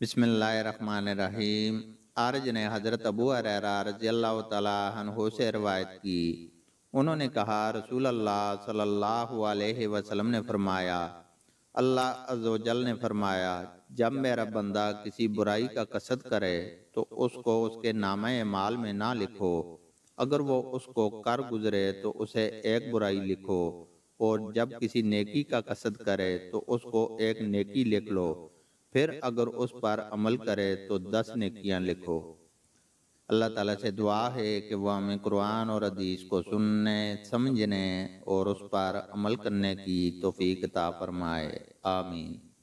बिस्मिल्लाहिर्रहमानिर्रहीम आरज ने हज़रत अबू अररा तहो से रवायत की उन्होंने कहा रसूल अल्लाह सल्लल्लाहु अलैहि वसल्लम ने फरमाया अल्लाह अजोजल ने फरमाया जब मेरा बंदा किसी बुराई का कसद करे तो उसको उसके नाम माल में ना लिखो अगर वो उसको कर गुजरे तो उसे एक बुराई लिखो और जब किसी नेकी का कसद करे तो उसको एक नेकी लिख लो फिर अगर उस पर अमल करे तो दस नेकियां लिखो अल्लाह ताला से दुआ है कि वह हमें कुरान और अदीस को सुनने समझने और उस पर अमल करने की तोफ़ी किताब फरमाए आमीन